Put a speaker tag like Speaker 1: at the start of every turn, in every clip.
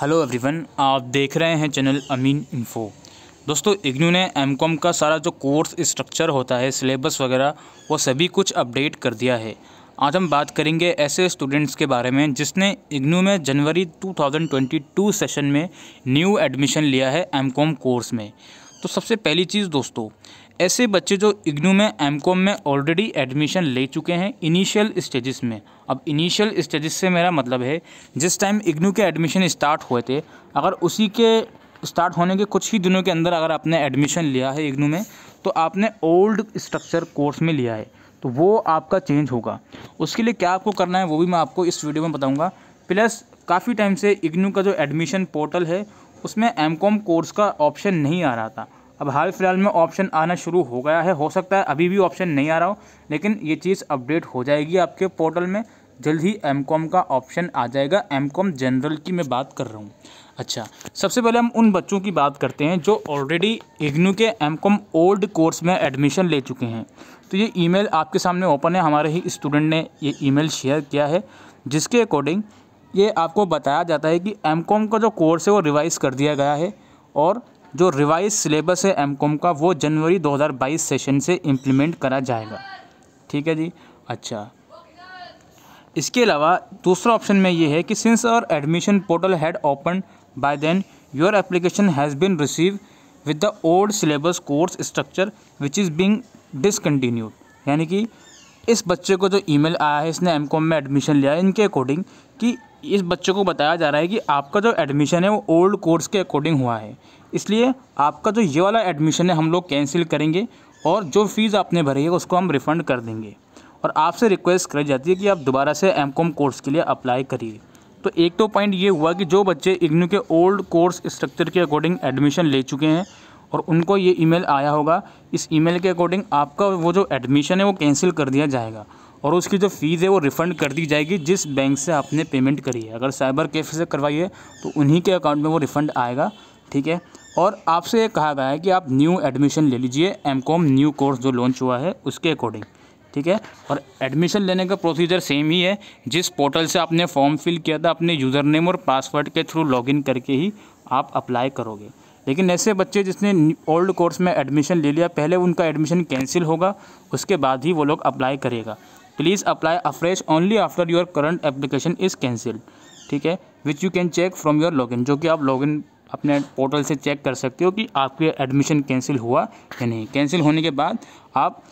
Speaker 1: hello everyone आप देख रहे हैं चैनल अमीन इन्फो दोस्तों इग्नू ने एमकॉम का सारा जो कोर्स स्ट्रक्चर होता है सिलेबस वगैरह वो सभी कुछ अपडेट कर दिया है आज हम बात करेंगे ऐसे स्टूडेंट्स के बारे में जिसने इग्नू में जनवरी 2022 सेशन में न्यू एडमिशन लिया है एमकॉम कोर्स में तो सबसे पहली चीज़ दोस्तों ऐसे बच्चे जो इग्नू में एम कॉम में ऑलरेडी एडमिशन ले चुके हैं इनिशियल स्टेजेस में अब इनिशियल स्टेजेस से मेरा मतलब है जिस टाइम इग्नू के एडमिशन स्टार्ट हुए थे अगर उसी के स्टार्ट होने के कुछ ही दिनों के अंदर अगर आपने एडमिशन लिया है इग्नू में तो आपने ओल्ड स्ट्रक्चर कोर्स में लिया है तो वो आपका चेंज होगा उसके लिए क्या आपको करना है वो भी मैं आपको इस वीडियो में बताऊँगा प्लस काफ़ी टाइम से इग्नू का जो एडमिशन पोर्टल है उसमें एम कोर्स का ऑप्शन नहीं आ रहा था अब हाल फिलहाल में ऑप्शन आना शुरू हो गया है हो सकता है अभी भी ऑप्शन नहीं आ रहा हो लेकिन ये चीज़ अपडेट हो जाएगी आपके पोर्टल में जल्द ही एम का ऑप्शन आ जाएगा एम जनरल की मैं बात कर रहा हूँ अच्छा सबसे पहले हम उन बच्चों की बात करते हैं जो ऑलरेडी इग्नू के एम ओल्ड कोर्स में एडमिशन ले चुके हैं तो ये ईमेल आपके सामने ओपन है हमारे ही स्टूडेंट ने ये ईमेल शेयर किया है जिसके अकॉर्डिंग ये आपको बताया जाता है कि एम का जो कोर्स है वो रिवाइज़ कर दिया गया है और जो रिवाइज सिलेबस है एम का वो जनवरी 2022 सेशन से इम्प्लीमेंट करा जाएगा ठीक है जी अच्छा इसके अलावा दूसरा ऑप्शन में ये है कि सिंस और admission portal had open by then your application has been receive with the old syllabus course structure which is being discontinued यानी कि इस बच्चे को जो ईमेल आया है इसने एम में एडमिशन लिया है इनके अकॉर्डिंग कि इस बच्चे को बताया जा रहा है कि आपका जो एडमिशन है वो ओल्ड कोर्स के अकॉर्डिंग हुआ है इसलिए आपका जो ये वाला एडमिशन है हम लोग कैंसिल करेंगे और जो फ़ीस आपने भरी है उसको हम रिफ़ंड कर देंगे और आपसे रिक्वेस्ट करी जाती है कि आप दोबारा से एम कोर्स के लिए अप्लाई करिए तो एक तो पॉइंट ये हुआ कि जो बच्चे इग्नू के ओल्ड कोर्स स्ट्रक्चर के अकॉर्डिंग एडमिशन ले चुके हैं और उनको ये ईमेल आया होगा इस ईमेल के अकॉर्डिंग आपका वो जो एडमिशन है वो कैंसिल कर दिया जाएगा और उसकी जो फ़ीस है वो रिफ़ंड कर दी जाएगी जिस बैंक से आपने पेमेंट करी है अगर साइबर कैफ़े से करवाई है तो उन्हीं के अकाउंट में वो रिफ़ंड आएगा ठीक है और आपसे ये कहा गया है कि आप न्यू एडमिशन ले लीजिए एम कॉम न्यू कोर्स जो लॉन्च हुआ है उसके अकॉर्डिंग ठीक है और एडमिशन लेने का प्रोसीजर सेम ही है जिस पोर्टल से आपने फॉर्म फिल किया था अपने यूज़र नेम और पासवर्ड के थ्रू लॉगिन करके ही आप अप्लाई करोगे लेकिन ऐसे बच्चे जिसने ओल्ड कोर्स में एडमिशन ले लिया पहले उनका एडमिशन कैंसिल होगा उसके बाद ही वो लोग अप्लाई करेगा please apply afresh only after your current application is cancelled ठीक है which you can check from your login जो कि आप लॉगिन अपने पोर्टल से चेक कर सकते हो कि आपके एडमिशन कैंसिल हुआ या नहीं कैंसिल होने के बाद आप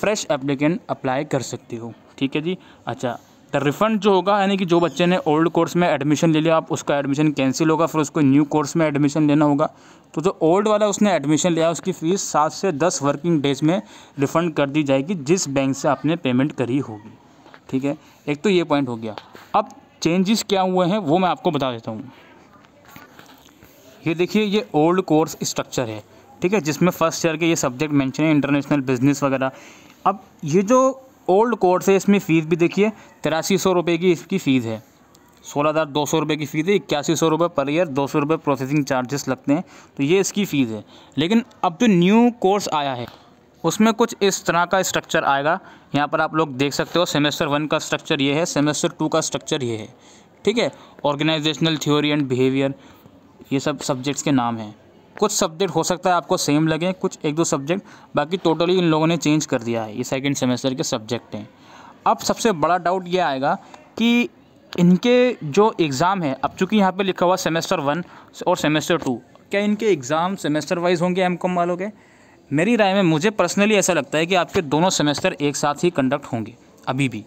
Speaker 1: फ्रेश एप्लीकेंट अप्लाई कर सकते हो ठीक है जी अच्छा तो रिफ़ंड जो होगा यानी कि जो बच्चे ने ओल्ड कोर्स में एडमिशन ले लिया आप उसका एडमिशन कैंसिल होगा फिर उसको न्यू कोर्स में एडमिशन लेना होगा तो जो ओल्ड वाला उसने एडमिशन लिया उसकी फ़ीस सात से दस वर्किंग डेज में रिफ़ंड कर दी जाएगी जिस बैंक से आपने पेमेंट करी होगी ठीक है एक तो ये पॉइंट हो गया अब चेंजेस क्या हुए हैं वो मैं आपको बता देता हूँ ये देखिए ये ओल्ड कोर्स स्ट्रक्चर है ठीक है जिसमें फर्स्ट ईयर के ये सब्जेक्ट मैंशन है इंटरनेशनल बिजनेस वगैरह अब ये जो ओल्ड कोर्स है इसमें फ़ीस भी देखिए तिरासी सौ रुपये की इसकी फ़ीस है सोलह हज़ार दो सौ रुपये की फ़ीस है इक्यासी सौ रुपये पर ईयर दो सौ रुपये प्रोसेसिंग चार्जेस लगते हैं तो ये इसकी फ़ीस है लेकिन अब जो न्यू कोर्स आया है उसमें कुछ इस तरह का स्ट्रक्चर आएगा यहाँ पर आप लोग देख सकते हो सेमेस्टर वन का स्ट्रक्चर ये है सेमेस्टर टू का स्ट्रक्चर ये है ठीक है ऑर्गेनाइजेशनल थ्योरी एंड बिहेवियर ये सब सब्जेक्ट्स के नाम हैं कुछ सब्जेक्ट हो सकता है आपको सेम लगे कुछ एक दो सब्जेक्ट बाकी टोटली इन लोगों ने चेंज कर दिया है ये सेकेंड सेमेस्टर के सब्जेक्ट हैं अब सबसे बड़ा डाउट ये आएगा कि इनके जो एग्ज़ाम है अब चूँकि यहाँ पे लिखा हुआ सेमेस्टर वन और सेमेस्टर टू क्या इनके एग्ज़ाम सेमेस्टर वाइज होंगे एम कॉम वालों के मेरी राय में मुझे पर्सनली ऐसा लगता है कि आपके दोनों सेमेस्टर एक साथ ही कंडक्ट होंगे अभी भी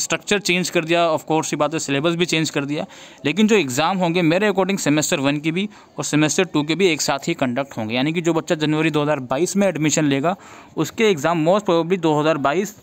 Speaker 1: स्ट्रक्चर चेंज कर दिया ऑफ कोर्स ये बात है सिलेबस भी चेंज कर दिया लेकिन जो एग्ज़ाम होंगे मेरे अकॉर्डिंग सेमेस्टर वन के भी और सेमेस्टर टू के भी एक साथ ही कंडक्ट होंगे यानी कि जो बच्चा जनवरी 2022 में एडमिशन लेगा उसके एग्ज़ाम मोस्ट प्रोबेबली 2022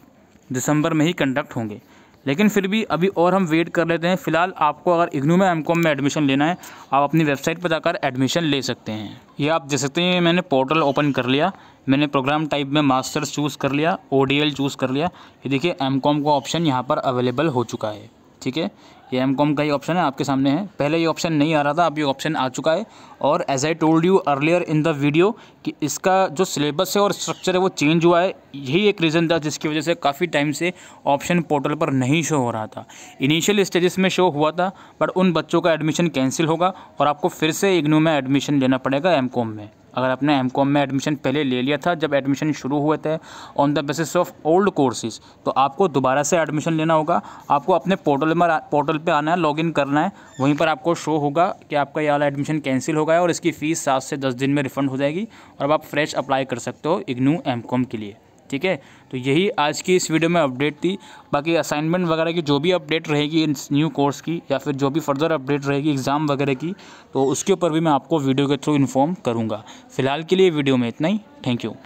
Speaker 1: दिसंबर में ही कंडक्ट होंगे लेकिन फिर भी अभी और हम वेट कर लेते हैं फिलहाल आपको अगर इग्नू में एम में एडमिशन लेना है आप अपनी वेबसाइट पर जाकर एडमिशन ले सकते हैं ये आप देख सकते हैं मैंने पोर्टल ओपन कर लिया मैंने प्रोग्राम टाइप में मास्टर्स चूज़ कर लिया ओ चूज़ कर लिया ये देखिए एम का ऑप्शन यहाँ पर अवेलेबल हो चुका है ठीक है ये एम कॉम का ही ऑप्शन है आपके सामने है पहले ये ऑप्शन नहीं आ रहा था अब ये ऑप्शन आ चुका है और as I told you earlier in the video कि इसका जो सिलेबस है और स्ट्रक्चर है वो चेंज हुआ है यही एक रीज़न था जिसकी वजह से काफ़ी टाइम से ऑप्शन पोर्टल पर नहीं शो हो रहा था इनिशियल स्टेजेस में शो हुआ था बट उन बच्चों का एडमिशन कैंसिल होगा और आपको फिर से इग्नू में एडमिशन लेना पड़ेगा एम में अगर आपने एम कॉम में एडमिशन पहले ले लिया था जब एडमिशन शुरू हुए थे on the basis of old courses तो आपको दोबारा से एडमिशन लेना होगा आपको अपने पोर्टल में पोर्टल पे आना है लॉगिन करना है वहीं पर आपको शो होगा कि आपका यहाँ एडमिशन कैंसिल हो गया है और इसकी फ़ीस सात से दस दिन में रिफंड हो जाएगी और अब आप फ्रेश अप्लाई कर सकते हो इग्नू एम के लिए ठीक है तो यही आज की इस वीडियो में अपडेट थी बाकी असाइनमेंट वगैरह की जो भी अपडेट रहेगी इस न्यू कोर्स की या फिर जो भी फर्दर अपडेट रहेगी एग्ज़ाम वगैरह की तो उसके ऊपर भी मैं आपको वीडियो के थ्रू इन्फॉर्म करूँगा फिलहाल के लिए वीडियो में इतना ही थैंक यू